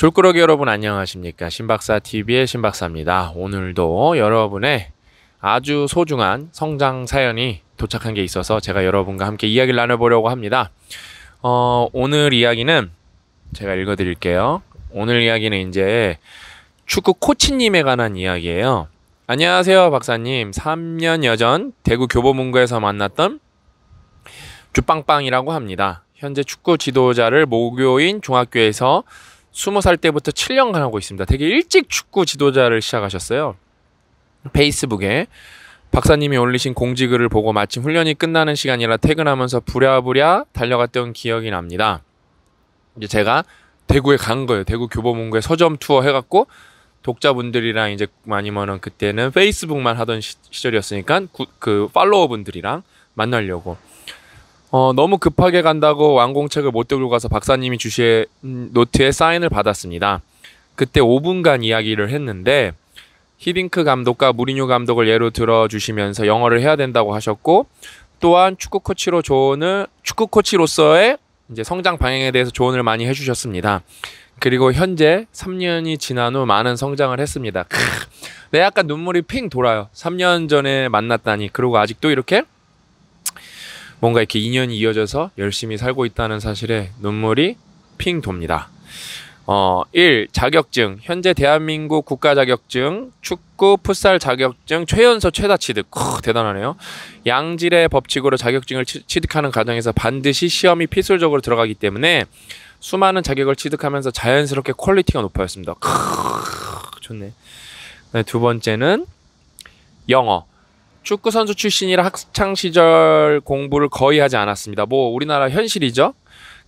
졸꾸러기 여러분 안녕하십니까 신박사 TV의 신박사입니다. 오늘도 여러분의 아주 소중한 성장 사연이 도착한 게 있어서 제가 여러분과 함께 이야기를 나눠보려고 합니다. 어, 오늘 이야기는 제가 읽어드릴게요. 오늘 이야기는 이제 축구 코치님에 관한 이야기예요. 안녕하세요, 박사님. 3년여 전 대구 교보문고에서 만났던 주빵빵이라고 합니다. 현재 축구 지도자를 모교인 중학교에서 스무 살 때부터 7년간 하고 있습니다. 되게 일찍 축구 지도자를 시작하셨어요. 페이스북에 박사님이 올리신 공지글을 보고 마침 훈련이 끝나는 시간이라 퇴근하면서 부랴부랴 달려갔던 기억이 납니다. 이제 제가 대구에 간 거예요. 대구 교보문고에 서점 투어 해갖고 독자분들이랑 이제 아니면은 그때는 페이스북만 하던 시, 절이었으니까 그 팔로워분들이랑 만나려고 어, 너무 급하게 간다고 완공책을 못 들고 가서 박사님이 주신 음, 노트에 사인을 받았습니다. 그때 5분간 이야기를 했는데 히딩크 감독과 무리뉴 감독을 예로 들어주시면서 영어를 해야 된다고 하셨고 또한 축구 코치로 조언을 축구 코치로서의 이제 성장 방향에 대해서 조언을 많이 해주셨습니다. 그리고 현재 3년이 지난 후 많은 성장을 했습니다. 내 네, 약간 눈물이 핑 돌아요. 3년 전에 만났다니 그리고 아직도 이렇게 뭔가 이렇게 인연이 이어져서 열심히 살고 있다는 사실에 눈물이 핑 돕니다. 어, 1. 자격증. 현재 대한민국 국가 자격증, 축구, 풋살 자격증, 최연소 최다 취득. 크, 대단하네요. 양질의 법칙으로 자격증을 취득하는 과정에서 반드시 시험이 필수적으로 들어가기 때문에 수많은 자격을 취득하면서 자연스럽게 퀄리티가 높아졌습니다. 크, 좋네. 네, 두 번째는 영어. 축구 선수 출신이라 학창 시절 공부를 거의 하지 않았습니다. 뭐 우리나라 현실이죠.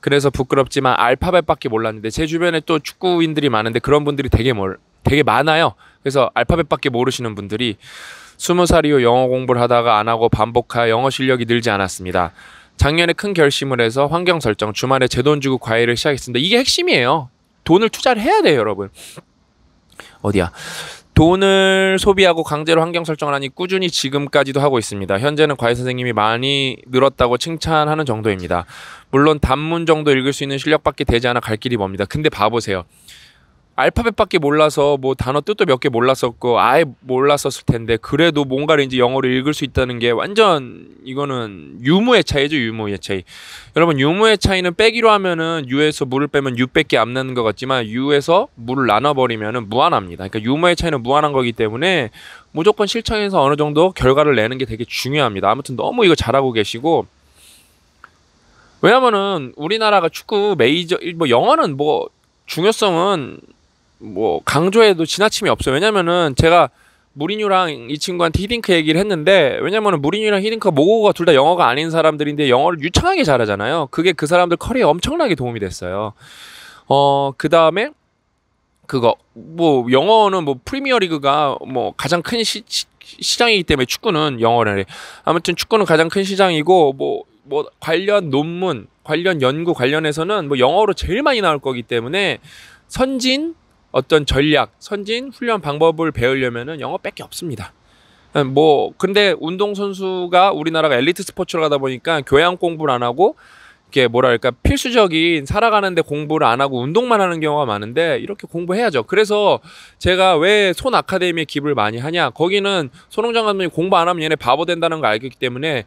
그래서 부끄럽지만 알파벳밖에 몰랐는데 제 주변에 또 축구인들이 많은데 그런 분들이 되게 멀, 되게 많아요. 그래서 알파벳밖에 모르시는 분들이 스무 살 이후 영어 공부를 하다가 안 하고 반복하여 영어 실력이 늘지 않았습니다. 작년에 큰 결심을 해서 환경 설정 주말에 제 돈 주고 과외를 시작했습니다. 이게 핵심이에요. 돈을 투자를 해야 돼요, 여러분. 어디야? 돈을 소비하고 강제로 환경 설정을 하니 꾸준히 지금까지도 하고 있습니다. 현재는 과외 선생님이 많이 늘었다고 칭찬하는 정도입니다. 물론 단문 정도 읽을 수 있는 실력밖에 되지 않아 갈 길이 멉니다. 근데 봐보세요. 알파벳밖에 몰라서 뭐 단어 뜻도 몇 개 몰랐었고 아예 몰랐었을 텐데 그래도 뭔가를 이제 영어를 읽을 수 있다는 게 완전 이거는 유무의 차이죠 유무의 차이 여러분 유무의 차이는 빼기로 하면은 유에서 물을 빼면 유밖에 안 남는 것 같지만 유에서 물을 나눠버리면은 무한합니다 그러니까 유무의 차이는 무한한 거기 때문에 무조건 실천해서 어느 정도 결과를 내는 게 되게 중요합니다 아무튼 너무 이거 잘하고 계시고 왜냐면은 우리나라가 축구 메이저 뭐 영어는 뭐 중요성은 뭐 강조해도 지나침이 없어요. 왜냐면은 제가 무리뉴랑 이 친구한테 히딩크 얘기를 했는데 왜냐면은 무리뉴랑 히딩크 모국어가 둘 다 영어가 아닌 사람들인데 영어를 유창하게 잘하잖아요. 그게 그 사람들 커리에 엄청나게 도움이 됐어요. 어, 그다음에 그거 뭐 영어는 뭐 프리미어 리그가 뭐 가장 큰 시, 시 장이기 때문에 축구는 영어를 아무튼 축구는 가장 큰 시장이고 뭐뭐 뭐 관련 논문, 관련 연구 관련해서는 뭐 영어로 제일 많이 나올 거기 때문에 선진 어떤 전략, 선진 훈련 방법을 배우려면은 영어밖에 없습니다. 음, 뭐 근데 운동 선수가 우리나라가 엘리트 스포츠로 가다 보니까 교양 공부를 안 하고 이게 뭐랄까 필수적인 살아가는데 공부를 안 하고 운동만 하는 경우가 많은데 이렇게 공부해야죠. 그래서 제가 왜 손 아카데미에 기부를 많이 하냐? 거기는 손흥정 감독이 공부 안 하면 얘네 바보 된다는 걸 알기 때문에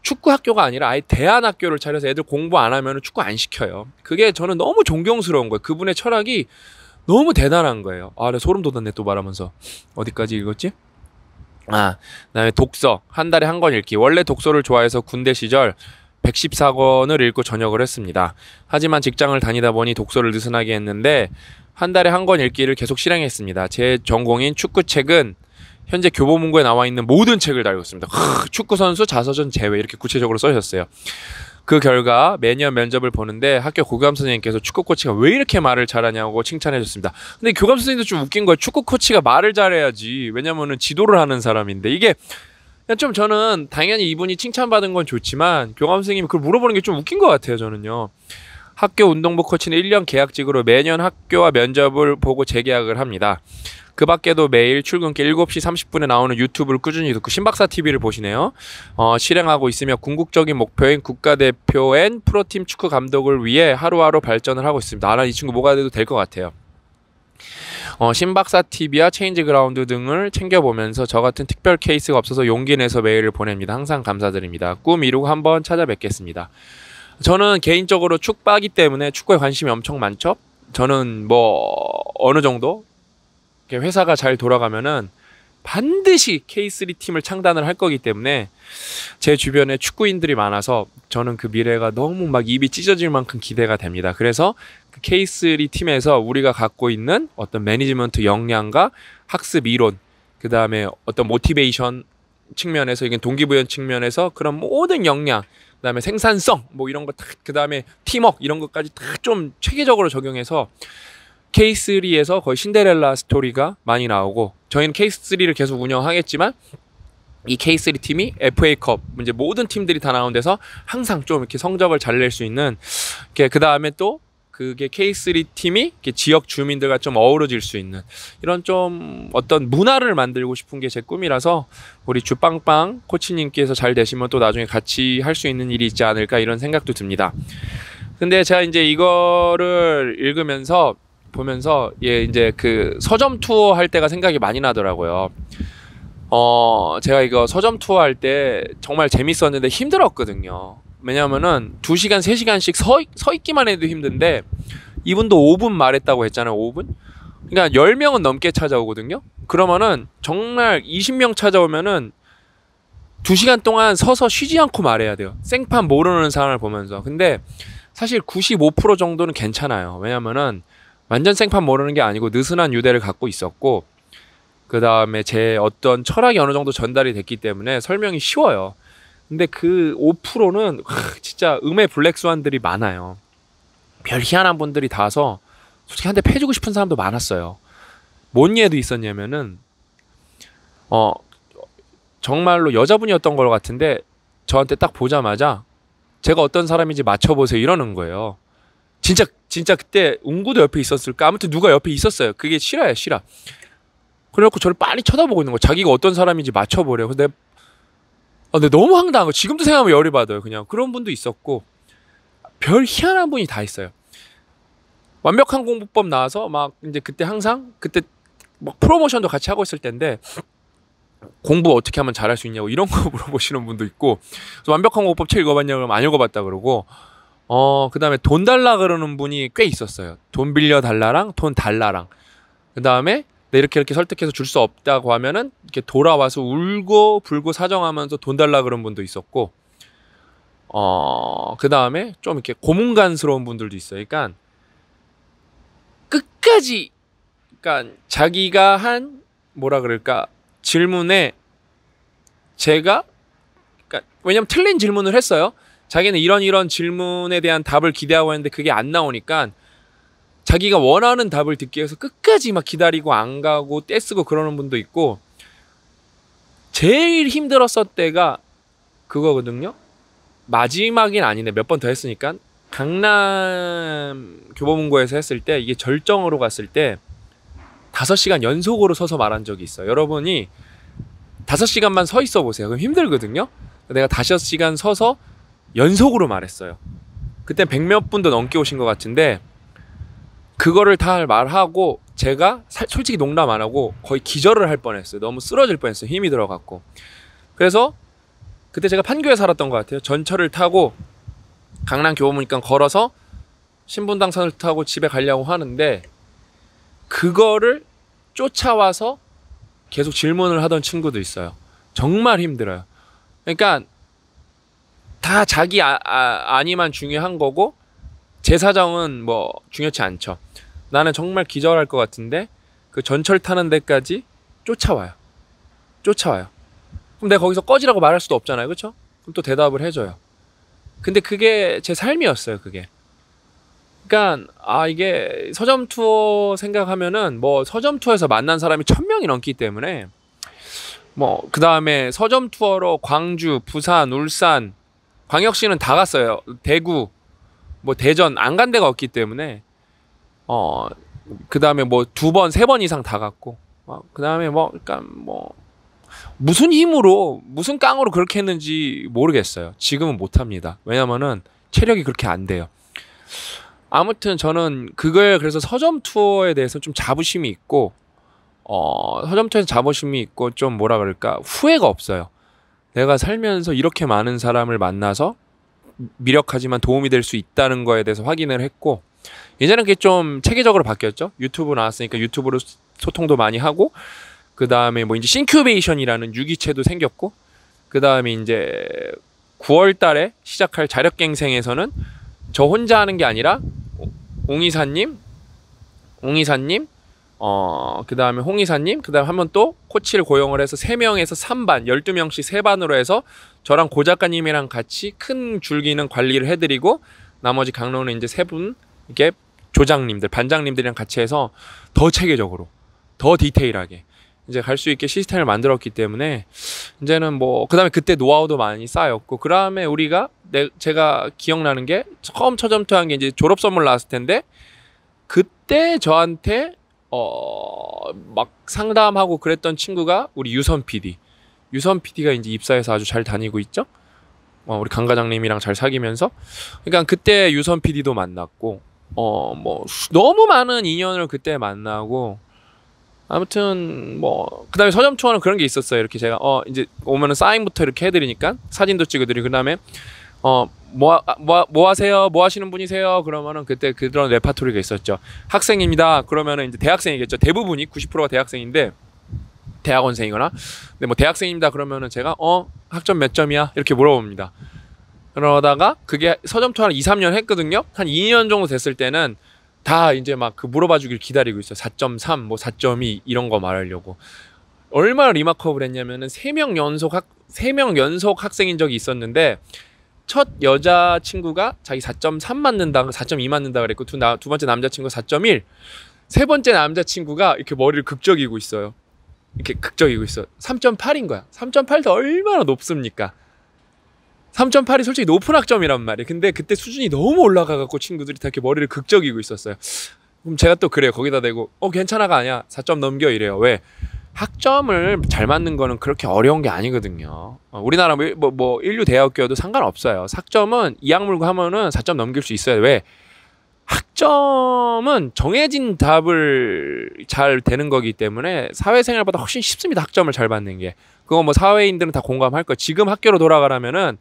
축구 학교가 아니라 아예 대안 학교를 차려서 애들 공부 안 하면 축구 안 시켜요. 그게 저는 너무 존경스러운 거예요. 그분의 철학이 너무 대단한 거예요. 아, 소름 돋았네 또 말하면서 어디까지 읽었지? 아, 그다음에 독서 한 달에 한 권 읽기. 원래 독서를 좋아해서 군대 시절 114권을 읽고 전역을 했습니다. 하지만 직장을 다니다 보니 독서를 느슨하게 했는데 한 달에 한 권 읽기를 계속 실행했습니다. 제 전공인 축구 책은 현재 교보문고에 나와 있는 모든 책을 다 읽었습니다. 축구 선수 자서전 제외 이렇게 구체적으로 써셨어요 그 결과 매년 면접을 보는데 학교 교감 선생님께서 축구 코치가 왜 이렇게 말을 잘하냐고 칭찬해 줬습니다. 근데 교감 선생님도 좀 웃긴 거예요. 축구 코치가 말을 잘해야지. 왜냐면은 지도를 하는 사람인데 이게 그냥 좀 저는 당연히 이분이 칭찬받은 건 좋지만 교감 선생님이 그걸 물어보는 게 좀 웃긴 것 같아요. 저는요. 학교 운동부 코치는 1년 계약직으로 매년 학교와 면접을 보고 재계약을 합니다. 그 밖에도 매일 출근길 7시 30분에 나오는 유튜브를 꾸준히 듣고 신박사 TV를 보시네요. 어, 실행하고 있으며 궁극적인 목표인 국가대표 앤 프로팀 축구 감독을 위해 하루하루 발전을 하고 있습니다. 나는 아, 이 친구 뭐가 돼도 될 것 같아요. 어, 신박사 TV와 체인지 그라운드 등을 챙겨보면서 저 같은 특별 케이스가 없어서 용기 내서 메일을 보냅니다. 항상 감사드립니다. 꿈 이루고 한번 찾아뵙겠습니다. 저는 개인적으로 축구하기 때문에 축구에 관심이 엄청 많죠. 저는 뭐 어느 정도 회사가 잘 돌아가면은 반드시 K3 팀을 창단을 할 거기 때문에 제 주변에 축구인들이 많아서 저는 그 미래가 너무 막 입이 찢어질 만큼 기대가 됩니다. 그래서 그 K3 팀에서 우리가 갖고 있는 어떤 매니지먼트 역량과 학습 이론, 그 다음에 어떤 모티베이션 측면에서, 이건 동기부여 측면에서 그런 모든 역량, 그다음에 생산성 뭐 이런 거다 그다음에 팀웍 이런 것까지 다 좀 체계적으로 적용해서 K3에서 거의 신데렐라 스토리가 많이 나오고 저희는 K3를 계속 운영하겠지만 이 K3 팀이 FA컵 이제 모든 팀들이 다 나온 데서 항상 좀 이렇게 성적을 잘 낼 수 있는 그다음에 또 그게 K3 팀이 지역 주민들과 좀 어우러질 수 있는 이런 좀 어떤 문화를 만들고 싶은 게 제 꿈이라서 우리 주빵빵 코치님께서 잘 되시면 또 나중에 같이 할 수 있는 일이 있지 않을까 이런 생각도 듭니다. 근데 제가 이제 이거를 읽으면서 보면서 예 이제 그 서점 투어 할 때가 생각이 많이 나더라고요. 어 제가 이거 서점 투어 할 때 정말 재밌었는데 힘들었거든요. 왜냐면은 2시간, 3시간씩 서, 서 있기만 해도 힘든데 이분도 5분 말했다고 했잖아요. 5분? 그러니까 10명은 넘게 찾아오거든요. 그러면은 정말 20명 찾아오면은 2시간 동안 서서 쉬지 않고 말해야 돼요. 생판 모르는 사람을 보면서. 근데 사실 95% 정도는 괜찮아요. 왜냐면은 완전 생판 모르는 게 아니고 느슨한 유대를 갖고 있었고 그 다음에 제 어떤 철학이 어느 정도 전달이 됐기 때문에 설명이 쉬워요. 근데 그 5%는 진짜 음의 블랙스완들이 많아요. 별 희한한 분들이 다 와서 솔직히 한 대 패주고 싶은 사람도 많았어요. 뭔 예도 있었냐면은 어 정말로 여자분이었던 걸 같은데 저한테 딱 보자마자 제가 어떤 사람인지 맞춰보세요 이러는 거예요. 진짜 진짜 그때 웅구도 옆에 있었을까 아무튼 누가 옆에 있었어요. 그게 실화야 실화. 그래놓고 저를 빨리 쳐다보고 있는 거예요. 자기가 어떤 사람인지 맞춰보래요 근데 아, 근데 너무 황당하고 지금도 생각하면 열이 받아요. 그냥 그런 분도 있었고 별 희한한 분이 다 있어요. 완벽한 공부법 나와서 막 이제 그때 항상 그때 막 프로모션도 같이 하고 있을 때데 공부 어떻게 하면 잘할 수 있냐고 이런 거 물어보시는 분도 있고 완벽한 공부법 책 읽어봤냐 그러면 안 읽어봤다 그러고 어 그다음에 돈 달라 그러는 분이 꽤 있었어요 돈 빌려 달라랑 돈 달라랑 그다음에 네, 이렇게 이렇게 설득해서 줄 수 없다고 하면은 이렇게 돌아와서 울고 불고 사정하면서 돈 달라 그런 분도 있었고 어, 그 다음에 좀 이렇게 고문간스러운 분들도 있어요. 그러니까 끝까지, 그러니까 자기가 한 뭐라 그럴까 질문에 제가, 그러니까 왜냐면 틀린 질문을 했어요. 자기는 이런 이런 질문에 대한 답을 기대하고 했는데 그게 안 나오니까 자기가 원하는 답을 듣기 위해서 끝까지 막 기다리고 안 가고 떼쓰고 그러는 분도 있고 제일 힘들었을 때가 그거거든요. 마지막인 아니네. 몇 번 더 했으니까 강남 교보문고에서 했을 때 이게 절정으로 갔을 때 다섯 시간 연속으로 서서 말한 적이 있어요. 여러분이 다섯 시간만서 있어 보세요. 그럼 힘들거든요. 내가 다섯 시간 서서 연속으로 말했어요. 그때 백몇 분도 넘게 오신 것 같은데 그거를 다 말하고 제가 사, 솔직히 농담 안 하고 거의 기절을 할 뻔했어요. 너무 쓰러질 뻔했어요. 힘이 들어갔고. 그래서 그때 제가 판교에 살았던 것 같아요. 전철을 타고 강남 교보문니까 걸어서 신분당선을 타고 집에 가려고 하는데 그거를 쫓아와서 계속 질문을 하던 친구도 있어요. 정말 힘들어요. 그러니까 다 자기 아, 아, 아니만 중요한 거고 제 사정은 뭐 중요치 않죠. 나는 정말 기절할 것 같은데 그 전철 타는 데까지 쫓아와요. 쫓아와요. 그럼 내가 거기서 꺼지라고 말할 수도 없잖아요. 그렇죠? 그럼 또 대답을 해줘요. 근데 그게 제 삶이었어요. 그게. 그러니까 아 이게 서점 투어 생각하면은 뭐 서점 투어에서 만난 사람이 천 명이 넘기 때문에 뭐 그 다음에 서점 투어로 광주, 부산, 울산, 광역시는 다 갔어요. 대구, 뭐 대전 안 간 데가 없기 때문에 어 그다음에 뭐 두 번 세 번 이상 다 갔고 어, 그다음에 뭐 그러니까 뭐 무슨 힘으로 무슨 깡으로 그렇게 했는지 모르겠어요. 지금은 못 합니다. 왜냐면은 체력이 그렇게 안 돼요. 아무튼 저는 그걸 그래서 서점 투어에 대해서 좀 자부심이 있고 어, 서점 투어에서 자부심이 있고 좀 뭐라 그럴까 후회가 없어요. 내가 살면서 이렇게 많은 사람을 만나서 미력하지만 도움이 될 수 있다는 거에 대해서 확인을 했고 예전에 그게 좀 체계적으로 바뀌었죠. 유튜브 나왔으니까 유튜브로 소통도 많이 하고 그 다음에 뭐 이제 싱큐베이션이라는 유기체도 생겼고 그 다음에 이제 9월달에 시작할 자력갱생에서는 저 혼자 하는 게 아니라 옹이사님, 옹이사님, 어, 그 다음에 홍의사님, 그 다음에 한 번 또 코치를 고용을 해서 3명에서 3반, 12명씩 3반으로 해서 저랑 고 작가님이랑 같이 큰 줄기는 관리를 해드리고 나머지 강로는 이제 세 분, 이게 렇 조장님들, 반장님들이랑 같이 해서 더 체계적으로, 더 디테일하게 이제 갈 수 있게 시스템을 만들었기 때문에 이제는 뭐, 그 다음에 그때 노하우도 많이 쌓였고, 그 다음에 우리가 내, 제가 기억나는 게 처음 처점투한 게 이제 졸업 선물 나왔을 텐데 그때 저한테 어, 막 상담하고 그랬던 친구가 우리 유선 PD. 유선 PD가 이제 입사해서 아주 잘 다니고 있죠? 어, 우리 강 과장님이랑 잘 사귀면서. 그러니까 그때 유선 PD도 만났고, 어, 뭐, 너무 많은 인연을 그때 만나고, 아무튼 뭐 그다음에 서점 초원은 그런 게 있었어요. 이렇게 제가 어 이제 오면은 사인부터 이렇게 해드리니까 사진도 찍어드리고 그다음에 어, 뭐, 아, 뭐, 뭐 하세요? 뭐 하시는 분이세요? 그러면은 그때 그런 레파토리가 있었죠. 학생입니다. 그러면은 이제 대학생이겠죠. 대부분이 90%가 대학생인데, 대학원생이거나, 근데 뭐 대학생입니다. 그러면은 제가, 어, 학점 몇 점이야? 이렇게 물어봅니다. 그러다가 그게 서점투 한 2, 3년 했거든요. 한 2년 정도 됐을 때는 다 이제 막 그 물어봐 주길 기다리고 있어. 4.3, 뭐 4.2 이런 거 말하려고. 얼마나 리마크업을 했냐면은 3명 연속 학, 3명 연속 학생인 적이 있었는데 첫 여자 친구가 자기 4.3 맞는다, 4.2 맞는다 그랬고 두, 나, 두 번째 남자 친구 4.1, 세 번째 남자 친구가 이렇게 머리를 극적이고 있어요. 이렇게 극적이고 있어. 3.8인 거야. 3.8도 얼마나 높습니까? 3.8이 솔직히 높은 학점이란 말이에요. 근데 그때 수준이 너무 올라가갖고 친구들이 다 이렇게 머리를 극적이고 있었어요. 그럼 제가 또 그래요. 거기다 대고, 어, 괜찮아가 아니야. 4점 넘겨 이래요. 왜? 학점을 잘 맞는 거는 그렇게 어려운 게 아니거든요. 어, 우리나라 뭐, 뭐, 뭐 인류 대학교도 상관없어요. 학점은 이학물고 하면은 4점 넘길 수 있어요. 왜? 학점은 정해진 답을 잘 되는 거기 때문에 사회생활보다 훨씬 쉽습니다. 학점을 잘 받는 게. 그거 뭐 사회인들은 다 공감할 거. 지금 학교로 돌아가라면은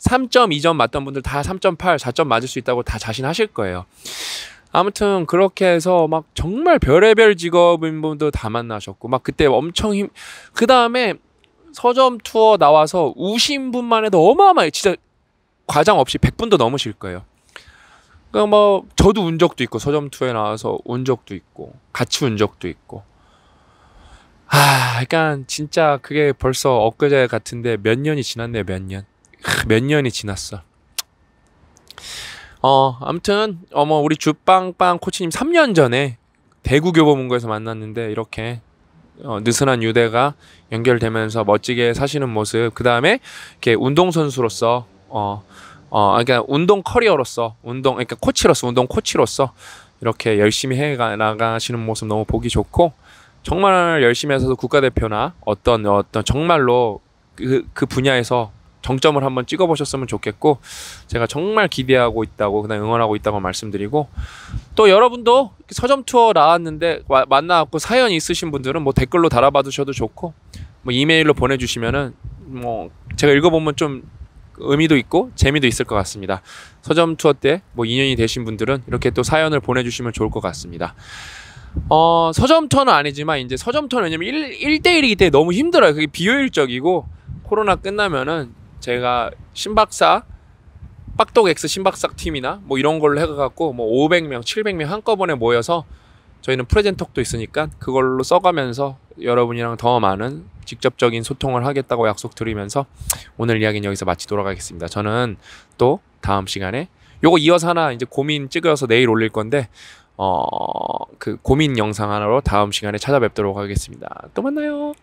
3.2점 맞던 분들 다 3.8, 4점 맞을 수 있다고 다 자신하실 거예요. 아무튼 그렇게 해서 막 정말 별의별 직업인 분도 다 만나셨고 막 그때 엄청 힘 그 다음에 서점 투어 나와서 우신 분만 해도 어마어마해 진짜 과장 없이 100분도 넘으실 거예요. 그러니까 뭐 저도 운 적도 있고 서점 투어에 나와서 운 적도 있고 같이 운 적도 있고 아, 그러니까 진짜 그게 벌써 엊그제 같은데 몇 년이 지났네 몇 년. 몇 년이 지났어. 어, 아무튼 어머 뭐, 우리 주빵빵 코치님 3년 전에 대구 교보문고에서 만났는데 이렇게 어, 느슨한 유대가 연결되면서 멋지게 사시는 모습, 그 다음에 이렇게 운동 선수로서 어, 어, 아, 그러니까 운동 커리어로서 운동, 그러니까 코치로서 운동 코치로서 이렇게 열심히 해 나가시는 모습 너무 보기 좋고 정말 열심히 하셔서 국가대표나 어떤 어떤 정말로 그, 그 분야에서 정점을 한번 찍어보셨으면 좋겠고 제가 정말 기대하고 있다고 그냥 응원하고 있다고 말씀드리고 또 여러분도 서점 투어 나왔는데 만나갖고 사연 있으신 분들은 뭐 댓글로 달아봐 주셔도 좋고 뭐 이메일로 보내주시면은 뭐 제가 읽어보면 좀 의미도 있고 재미도 있을 것 같습니다. 서점 투어 때 뭐 인연이 되신 분들은 이렇게 또 사연을 보내주시면 좋을 것 같습니다. 어, 서점 투어는 아니지만 이제 서점 투어는 왜냐면 1, 대1이기 때문에 너무 힘들어요. 그게 비효율적이고 코로나 끝나면은 제가 심박사 빡독 스심박사 팀이나 뭐 이런 걸로 해가갖고 뭐 500명, 700명 한꺼번에 모여서 저희는 프레젠톡도 있으니까 그걸로 써가면서 여러분이랑 더 많은 직접적인 소통을 하겠다고 약속드리면서 오늘 이야기는 여기서 마치돌아 가겠습니다. 저는 또 다음 시간에 요거 이어서 하나 이제 고민 찍어서 내일 올릴 건데 어 그 고민 영상 하나로 다음 시간에 찾아뵙도록 하겠습니다. 또 만나요.